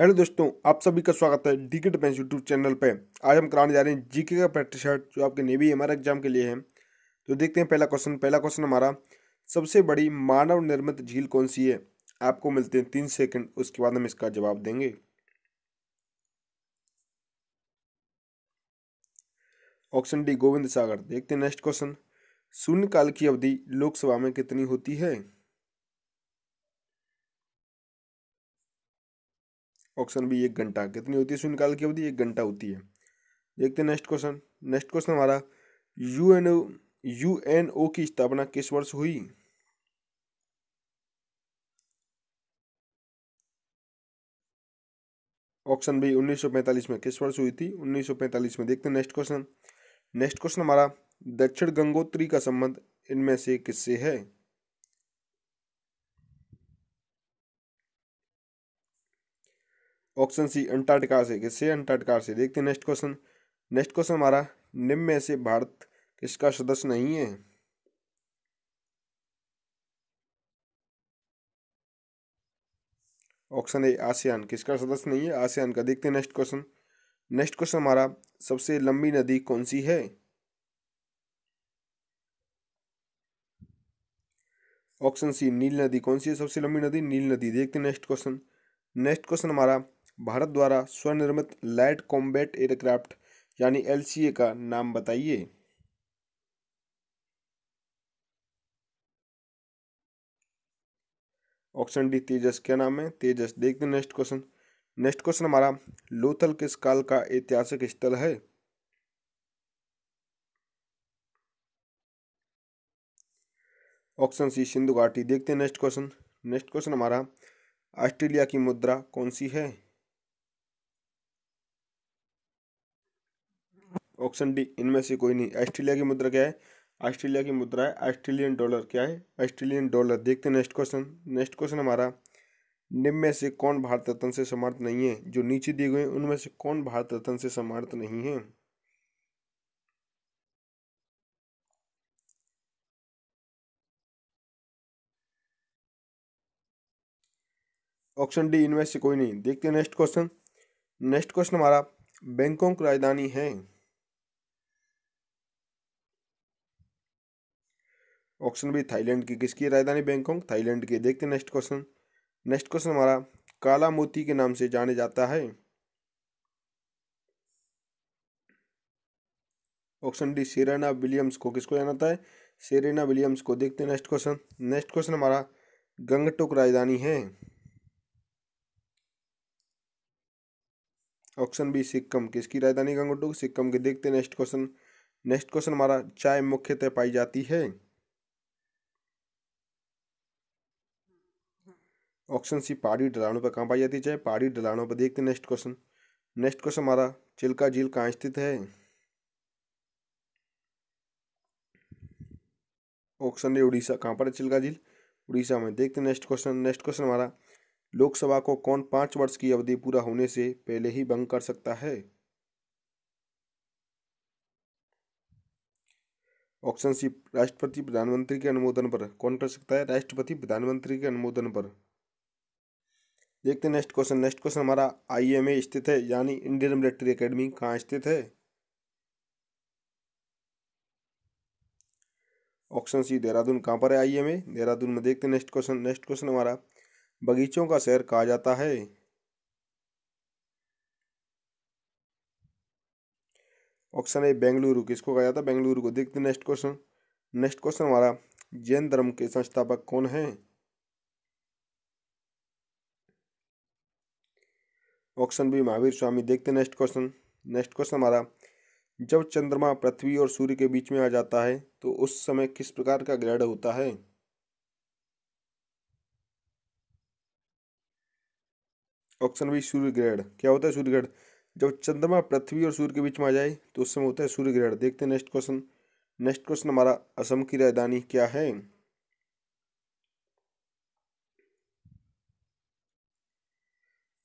hello दोस्तों आप सभी का स्वागत है के डिफेंस यूट्यूब चैनल पे आज हम कराने जा रहे हैं जीके का प्रैक्टिस शर्ट जो आपके नेवी एम एग्जाम के लिए है तो देखते हैं पहला क्वेश्चन पहला क्वेश्चन हमारा सबसे बड़ी मानव निर्मित झील कौन सी है आपको मिलते हैं तीन सेकंड उसके बाद हम इसका जवाब देंगे ऑप्शन डी गोविंद सागर देखते हैं नेक्स्ट क्वेश्चन शून्यकाल की अवधि लोकसभा में कितनी होती है ऑप्शन बी एक घंटा कितनी होती है शून्यकाल की अवधि एक घंटा होती है देखते हैं नेक्स्ट क्वेश्चन नेक्स्ट क्वेश्चन हमारा U N O U N O की स्थापना किस वर्ष हुई ऑप्शन बी 1945 में किस वर्ष हुई थी 1945 में देखते हैं नेक्स्ट क्वेश्चन नेक्स्ट क्वेश्चन हमारा दक्षिण गंगोत्री का संबंध इनमें से किससे है ऑप्शन सी अंटार्टिका से किससे अंटार्टिका से देखते हैं नेक्स्ट क्वेश्चन नेक्स्ट क्वेश्चन हमारा निम्न में से भारत किसका सदस्य नहीं है ऑप्शन ए आसियान किसका सदस्य नहीं है आसियान का देखते हैं नेक्स्ट क्वेश्चन नेक्स्ट क्वेश्चन हमारा सबसे लंबी नदी कौन सी है ऑप्शन सी नील नदी कौन सी है सबसे लंबी नदी नील नदी देखते हैं नेक्स्ट क्वेश्चन नेक्स्ट क्वेश्चन हमारा भारत द्वारा स्वनिर्मित लाइट कॉम्बैट एयरक्राफ्ट यानी एलसीए का नाम बताइए ऑप्शन डी तेजस क्या नाम है तेजस देखते हैं नेक्स्ट क्वेश्चन नेक्स्ट क्वेश्चन हमारा लोथल किस काल का ऐतिहासिक स्थल है ऑप्शन सी सिंधु घाटी देखते हैं नेक्स्ट क्वेश्चन नेक्स्ट क्वेश्चन हमारा ऑस्ट्रेलिया की मुद्रा कौन सी है ऑप्शन डी इनमें से कोई नहीं ऑस्ट्रेलिया की मुद्रा क्या है ऑस्ट्रेलिया की मुद्रा है ऑस्ट्रेलियन डॉलर क्या है ऑस्ट्रेलियन डॉलर देखते हैं नेक्स्ट क्वेश्चन नेक्स्ट क्वेश्चन हमारा निम्न में से कौन भारत रत्न से समर्थ नहीं है जो नीचे दिए गए उनमें से कौन भारत रत्न से समर्थ नहीं है ऑप्शन डी इनमें से कोई नहीं देखते हैं नेक्स्ट क्वेश्चन नेक्स्ट क्वेश्चन हमारा बैंकॉक राजधानी है ऑप्शन बी थाईलैंड की किसकी राजधानी बैंकॉक थाईलैंड की देखते हैं नेक्स्ट क्वेश्चन नेक्स्ट क्वेश्चन हमारा काला मोती के नाम से जाने जाता है ऑप्शन डी सेरेना विलियम्स को किसको जाना जाता है सेरेना विलियम्स को देखते हैं नेक्स्ट क्वेश्चन नेक्स्ट क्वेश्चन हमारा गंगटोक राजधानी है ऑप्शन बी सिक्किम किसकी राजधानी गंगटोक सिक्किम के देखते हैं नेक्स्ट क्वेश्चन नेक्स्ट क्वेश्चन हमारा चाय मुख्यतः पाई जाती है ऑप्शन सी पहाड़ी ढलानों पर कहाँ पाई जाती है चाहे पहाड़ी ढलानों पर देखते नेक्स्ट क्वेश्चन नेक्स्ट क्वेश्चन हमारा चिल्का झील कहाँ स्थित है ऑप्शन ए उड़ीसा कहाँ पर है चिल्का झील उड़ीसा में देखते नेक्स्ट क्वेश्चन नेक्स्ट क्वेश्चन हमारा लोकसभा को कौन पाँच वर्ष की अवधि पूरा होने से पहले ही भंग कर सकता है ऑप्शन सी राष्ट्रपति प्रधानमंत्री के अनुमोदन पर कौन कर सकता है राष्ट्रपति प्रधानमंत्री के अनुमोदन पर देखते हैं नेक्स्ट क्वेश्चन नेक्स्ट क्वेश्चन हमारा आई एम ए स्थित है यानी इंडियन मिलिट्री अकेडमी कहाँ स्थित है ऑप्शन सी देहरादून कहाँ पर है आई एम ए देहरादून में देखते हैं नेक्स्ट क्वेश्चन नेक्स्ट क्वेश्चन हमारा बगीचों का शहर कहा जाता है ऑप्शन ए बेंगलुरु किसको कहा जाता है बेंगलुरु को देखते हैं नेक्स्ट क्वेश्चन नेक्स्ट क्वेश्चन हमारा जैन धर्म के संस्थापक कौन है ऑप्शन बी महावीर स्वामी देखते नेक्स्ट क्वेश्चन नेक्स्ट क्वेश्चन हमारा जब चंद्रमा पृथ्वी और सूर्य के बीच में आ जाता है तो उस समय किस प्रकार का ग्रहण होता है ऑप्शन बी सूर्य ग्रहण क्या होता है सूर्य ग्रहण जब चंद्रमा पृथ्वी और सूर्य के बीच में आ जाए तो उस समय होता है सूर्य ग्रहण देखते हैं नेक्स्ट क्वेश्चन नेक्स्ट क्वेश्चन हमारा असम की राजधानी क्या है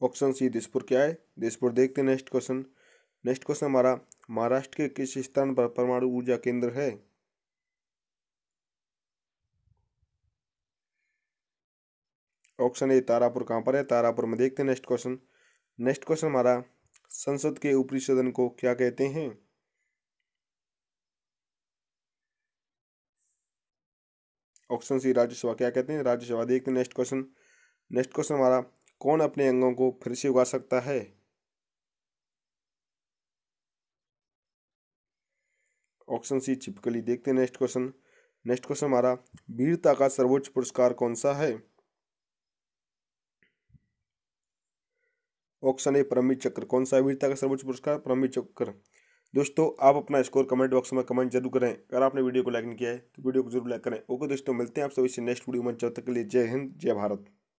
ऑप्शन सी दिसपुर क्या है दिसपुर देखते हैं नेक्स्ट क्वेश्चन नेक्स्ट क्वेश्चन हमारा महाराष्ट्र के किस स्थान पर परमाणु ऊर्जा केंद्र है ऑप्शन ए तारापुर कहाँ पर है तारापुर में देखते हैं नेक्स्ट क्वेश्चन नेक्स्ट क्वेश्चन हमारा संसद के ऊपरी सदन को क्या कहते हैं ऑप्शन सी राज्यसभा क्या कहते हैं राज्यसभा देखते हैं नेक्स्ट क्वेश्चन नेक्स्ट क्वेश्चन हमारा कौन अपने अंगों को फिर से उगा सकता है ऑप्शन सी चिपकली देखते हैं नेक्स्ट क्वेश्चन नेक्स्ट क्वेश्चन हमारा वीरता का सर्वोच्च पुरस्कार कौन सा है ऑप्शन ए परमी चक्र कौन सा है वीरता का सर्वोच्च पुरस्कार परमी चक्र दोस्तों आप अपना स्कोर कमेंट बॉक्स में कमेंट जरूर करें अगर आपने वीडियो को लाइक नहीं किया है तो वीडियो को जरूर लाइक करें ओके दोस्तों मिलते हैं आप सभी से नेक्स्ट वीडियो में जब तक के लिए जय हिंद जय भारत